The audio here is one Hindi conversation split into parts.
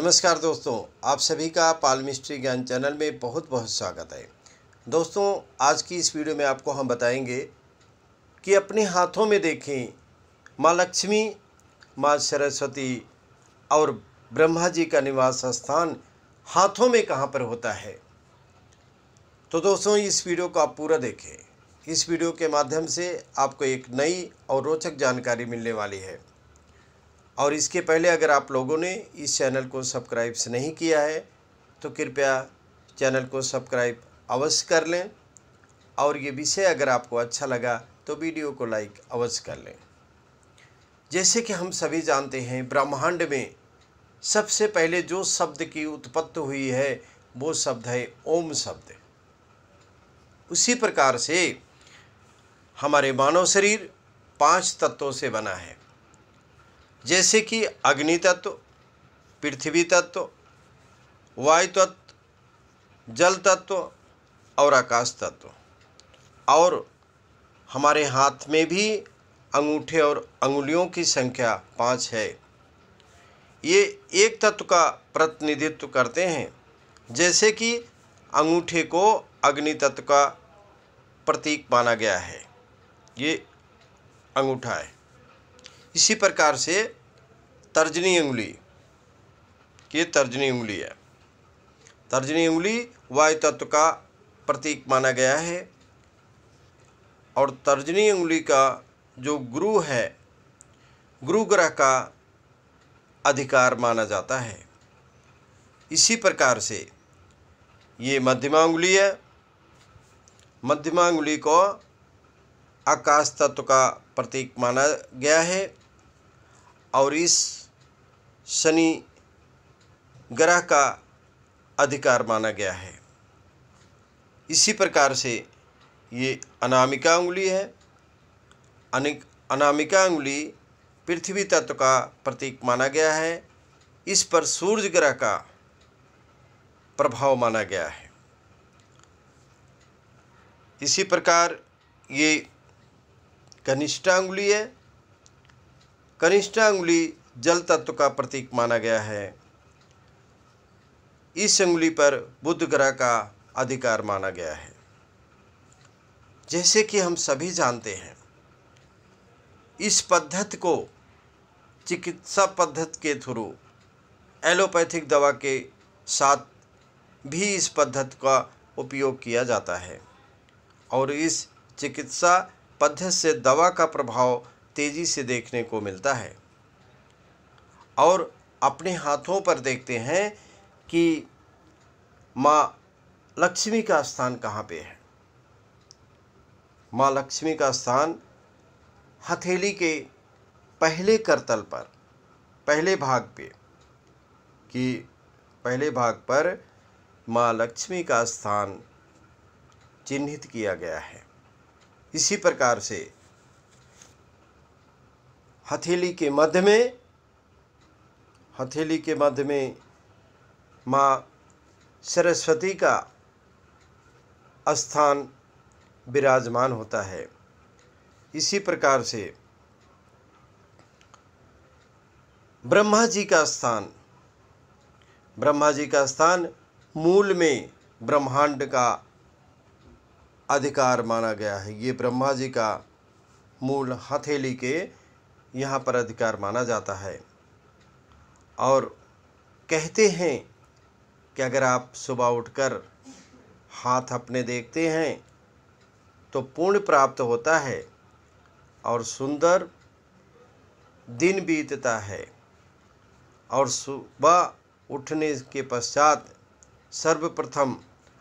नमस्कार दोस्तों आप सभी का पाल मिस्ट्री ज्ञान चैनल में बहुत बहुत स्वागत है दोस्तों आज की इस वीडियो में आपको हम बताएंगे कि अपने हाथों में देखें माँ लक्ष्मी माँ सरस्वती और ब्रह्मा जी का निवास स्थान हाथों में कहाँ पर होता है तो दोस्तों इस वीडियो को आप पूरा देखें इस वीडियो के माध्यम से आपको एक नई और रोचक जानकारी मिलने वाली है और इसके पहले अगर आप लोगों ने इस चैनल को सब्सक्राइब नहीं किया है तो कृपया चैनल को सब्सक्राइब अवश्य कर लें और ये विषय अगर आपको अच्छा लगा तो वीडियो को लाइक अवश्य कर लें जैसे कि हम सभी जानते हैं ब्रह्मांड में सबसे पहले जो शब्द की उत्पत्ति हुई है वो शब्द है ओम शब्द उसी प्रकार से हमारे मानव शरीर पांच तत्वों से बना है जैसे कि अग्नि तत्व पृथ्वी तत्व वायु तत्व जल तत्व और आकाश तत्व और हमारे हाथ में भी अंगूठे और अंगुलियों की संख्या पाँच है ये एक तत्व का प्रतिनिधित्व करते हैं जैसे कि अंगूठे को अग्नि तत्व का प्रतीक माना गया है ये अंगूठा है इसी प्रकार से तर्जनी उंगली की तर्जनी उंगली है तर्जनी उंगली वायु तत्व का प्रतीक माना गया है और तर्जनी उंगली का जो गुरु है गुरु ग्रह का अधिकार माना जाता है इसी प्रकार से ये मध्यमा उंगली है मध्यमा उंगली को आकाश तत्व का प्रतीक माना गया है और इस शनि ग्रह का अधिकार माना गया है इसी प्रकार से ये अनामिका उंगली है अनिक अनामिका उंगली पृथ्वी तत्व का प्रतीक माना गया है इस पर सूर्य ग्रह का प्रभाव माना गया है इसी प्रकार ये कनिष्ठांगुली है कनिष्ठांगुली जल तत्व का प्रतीक माना गया है इस अंगुली पर बुद्ध ग्रह का अधिकार माना गया है जैसे कि हम सभी जानते हैं इस पद्धत को चिकित्सा पद्धति के थ्रू एलोपैथिक दवा के साथ भी इस पद्धति का उपयोग किया जाता है और इस चिकित्सा पद्य से दवा का प्रभाव तेज़ी से देखने को मिलता है और अपने हाथों पर देखते हैं कि माँ लक्ष्मी का स्थान कहाँ पे है माँ लक्ष्मी का स्थान हथेली के पहले करतल पर पहले भाग पे कि पहले भाग पर माँ लक्ष्मी का स्थान चिन्हित किया गया है इसी प्रकार से हथेली के मध्य में हथेली के मध्य में माँ सरस्वती का स्थान विराजमान होता है इसी प्रकार से ब्रह्मा जी का स्थान ब्रह्मा जी का स्थान मूल में ब्रह्मांड का अधिकार माना गया है ये ब्रह्मा जी का मूल हथेली के यहाँ पर अधिकार माना जाता है और कहते हैं कि अगर आप सुबह उठकर हाथ अपने देखते हैं तो पूर्ण प्राप्त होता है और सुंदर दिन बीतता है और सुबह उठने के पश्चात सर्वप्रथम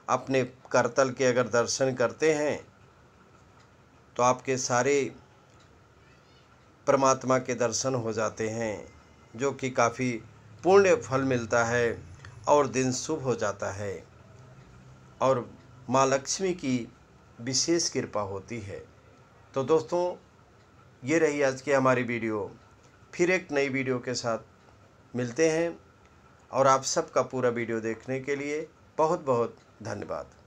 अपने करतल के अगर दर्शन करते हैं तो आपके सारे परमात्मा के दर्शन हो जाते हैं जो कि काफ़ी पूर्ण फल मिलता है और दिन शुभ हो जाता है और माँ लक्ष्मी की विशेष कृपा होती है तो दोस्तों ये रही आज की हमारी वीडियो फिर एक नई वीडियो के साथ मिलते हैं और आप सबका पूरा वीडियो देखने के लिए बहुत बहुत धन्यवाद